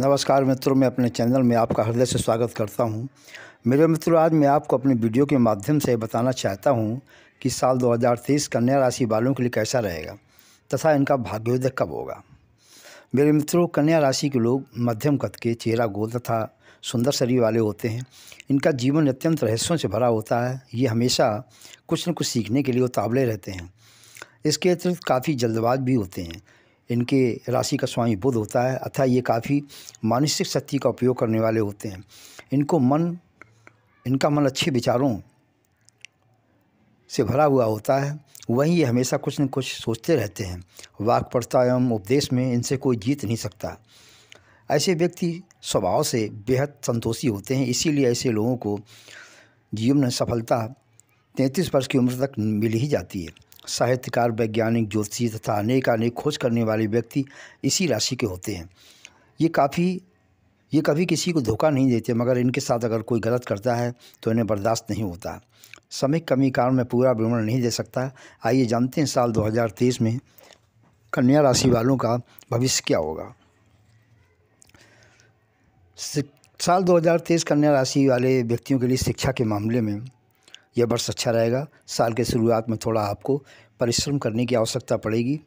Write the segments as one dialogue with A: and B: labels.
A: नमस्कार मित्रों मैं अपने चैनल में आपका हृदय से स्वागत करता हूं। मेरे मित्रों आज मैं आपको अपनी वीडियो के माध्यम से बताना चाहता हूं कि साल 2023 कन्या राशि वालों के लिए कैसा रहेगा तथा इनका भाग्योदय कब होगा मेरे मित्रों कन्या राशि के लोग मध्यम कद के चेहरा गोल तथा सुंदर शरीर वाले होते हैं इनका जीवन अत्यंत रहस्यों से भरा होता है ये हमेशा कुछ न कुछ सीखने के लिए उतावले रहते हैं इसके अतिरिक्त काफ़ी जल्दबाज भी होते हैं इनके राशि का स्वामी बुध होता है अतः ये काफ़ी मानसिक शक्ति का उपयोग करने वाले होते हैं इनको मन इनका मन अच्छे विचारों से भरा हुआ होता है वहीं ये हमेशा कुछ न कुछ सोचते रहते हैं वाक पढ़ता एवं उपदेश में इनसे कोई जीत नहीं सकता ऐसे व्यक्ति स्वभाव से बेहद संतोषी होते हैं इसीलिए ऐसे लोगों को जीवन में सफलता तैंतीस वर्ष की उम्र तक मिल ही जाती है साहित्यकार वैज्ञानिक ज्योतिषी तथा अनेक अनेक खोज करने वाले व्यक्ति इसी राशि के होते हैं ये काफ़ी ये कभी किसी को धोखा नहीं देते मगर इनके साथ अगर कोई गलत करता है तो इन्हें बर्दाश्त नहीं होता समय कमी कारण मैं पूरा विवरण नहीं दे सकता आइए जानते हैं साल 2023 में कन्या राशि वालों का भविष्य क्या होगा साल 2023 कन्या राशि वाले व्यक्तियों के लिए शिक्षा के मामले में यह वर्ष अच्छा रहेगा साल के शुरुआत में थोड़ा आपको परिश्रम करने की आवश्यकता पड़ेगी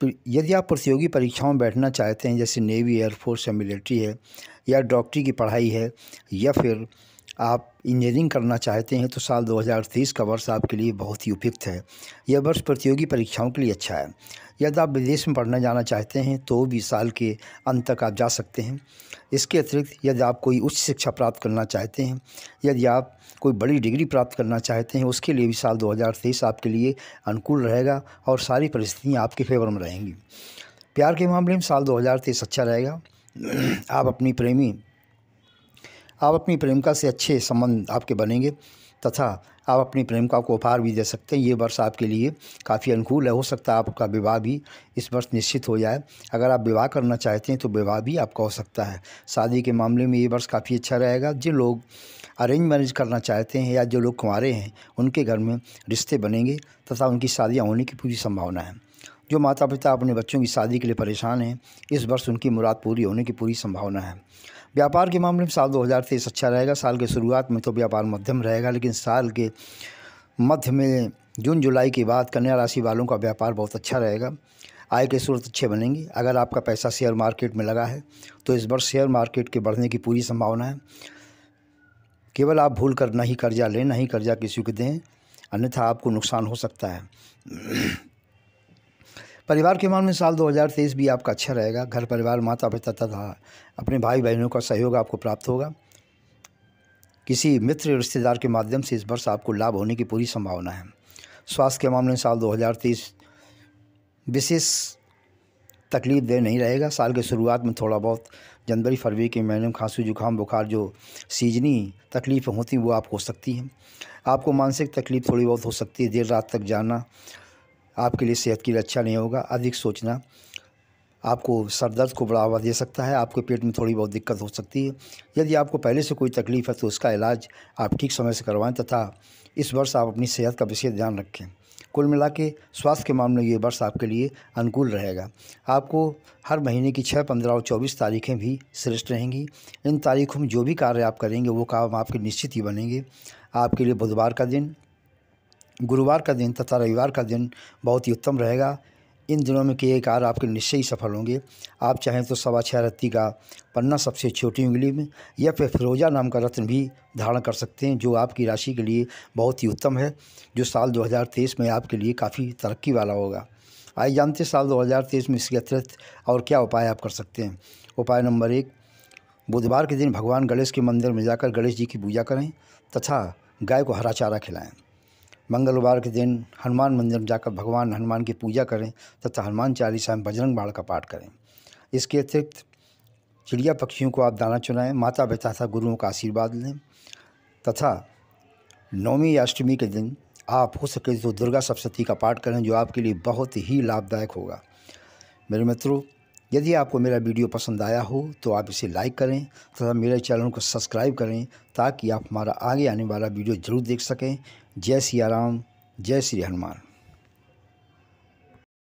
A: तो यदि आप प्रतियोगी परीक्षाओं में बैठना चाहते हैं जैसे नेवी एयरफोर्स या मिलिट्री है या डॉक्टरी की पढ़ाई है या फिर आप इंजीनियरिंग करना चाहते हैं तो साल 2030 का वर्ष आपके लिए बहुत ही उपयुक्त है यह वर्ष प्रतियोगी परीक्षाओं के लिए अच्छा है यदि आप विदेश में पढ़ना जाना चाहते हैं तो भी साल के अंत तक आप जा सकते हैं इसके अतिरिक्त यदि आप कोई उच्च शिक्षा प्राप्त करना चाहते हैं यदि आप कोई बड़ी डिग्री प्राप्त करना चाहते हैं उसके लिए भी साल दो आपके लिए अनुकूल रहेगा और सारी परिस्थितियाँ आपके फेवर में रहेंगी प्यार के मामले में साल दो अच्छा रहेगा आप अपनी प्रेमी आप अपनी प्रेमिका से अच्छे संबंध आपके बनेंगे तथा आप अपनी प्रेमिका को उपहार भी दे सकते हैं ये वर्ष आपके लिए काफ़ी अनुकूल है हो सकता है आपका विवाह भी इस वर्ष निश्चित हो जाए अगर आप विवाह करना चाहते हैं तो विवाह भी आपका हो सकता है शादी के मामले में ये वर्ष काफ़ी अच्छा रहेगा जिन लोग अरेंज मैरिज करना चाहते हैं या जो लोग कुंवारे हैं उनके घर में रिश्ते बनेंगे तथा उनकी शादियाँ होने की पूरी संभावना है जो माता पिता अपने बच्चों की शादी के लिए परेशान हैं इस वर्ष उनकी मुराद पूरी होने की पूरी संभावना है व्यापार के मामले में साल दो अच्छा रहेगा साल के शुरुआत में तो व्यापार मध्यम रहेगा लेकिन साल के मध्य में जून जुलाई के बाद कन्या राशि वालों का व्यापार बहुत अच्छा रहेगा आय के स्रोत अच्छे बनेंगे अगर आपका पैसा शेयर मार्केट में लगा है तो इस वर्ष शेयर मार्केट के बढ़ने की पूरी संभावना है केवल आप भूल कर नहीं कर्जा लें नहीं कर्जा किसी को दें अन्यथा आपको नुकसान हो सकता है परिवार के मामले में साल 2023 भी आपका अच्छा रहेगा घर परिवार माता पिता तथा अपने भाई बहनों का सहयोग आपको प्राप्त होगा किसी मित्र रिश्तेदार के माध्यम से इस वर्ष आपको लाभ होने की पूरी संभावना है स्वास्थ्य के मामले में साल 2023 विशेष तकलीफ दे नहीं रहेगा साल के शुरुआत में थोड़ा बहुत जनवरी फरवरी के महीने में खांसी जुकाम बुखार जो सीजनी तकलीफ होती वो आप हो सकती हैं आपको मानसिक तकलीफ़ थोड़ी बहुत हो सकती है देर रात तक जाना आपके लिए सेहत के लिए अच्छा नहीं होगा अधिक सोचना आपको सर दर्द को बढ़ावा दे सकता है आपके पेट में थोड़ी बहुत दिक्कत हो सकती है यदि आपको पहले से कोई तकलीफ़ है तो उसका इलाज आप ठीक समय से करवाएं तथा इस वर्ष आप अपनी सेहत का विशेष ध्यान रखें कुल मिला के स्वास्थ्य के मामले में ये वर्ष आपके लिए अनुकूल रहेगा आपको हर महीने की छः पंद्रह और चौबीस तारीखें भी श्रेष्ठ रहेंगी इन तारीखों में जो भी कार्य आप करेंगे वो काम आपके निश्चित ही बनेंगे आपके लिए बुधवार का दिन गुरुवार का दिन तथा रविवार का दिन बहुत ही उत्तम रहेगा इन दिनों में किए कार्य आपके निश्चय ही सफल होंगे आप चाहें तो सवा छः रत्ती का पन्ना सबसे छोटी उंगली में या फिर फिरोजा नाम का रत्न भी धारण कर सकते हैं जो आपकी राशि के लिए बहुत ही उत्तम है जो साल 2023 में आपके लिए काफ़ी तरक्की वाला होगा आइए जानते साल 2023 में इसके अतिरिक्त और क्या उपाय आप कर सकते हैं उपाय नंबर एक बुधवार के दिन भगवान गणेश के मंदिर में जाकर गणेश जी की पूजा करें तथा गाय को हरा चारा खिलाएँ मंगलवार के दिन हनुमान मंदिर में जाकर भगवान हनुमान की पूजा करें तथा हनुमान चालीसा में बजरंग बाण का पाठ करें इसके अतिरिक्त चिड़िया पक्षियों को आप दाना चुनाएं माता पिता तथा गुरुओं का आशीर्वाद लें तथा नौमी या अष्टमी के दिन आप हो सके तो दुर्गा सप्तती का पाठ करें जो आपके लिए बहुत ही लाभदायक होगा मेरे मित्रों यदि आपको मेरा वीडियो पसंद आया हो तो आप इसे लाइक करें तथा मेरे चैनल को सब्सक्राइब करें ताकि आप हमारा आगे आने वाला वीडियो ज़रूर देख सकें जय सिया राम जय श्री हनुमान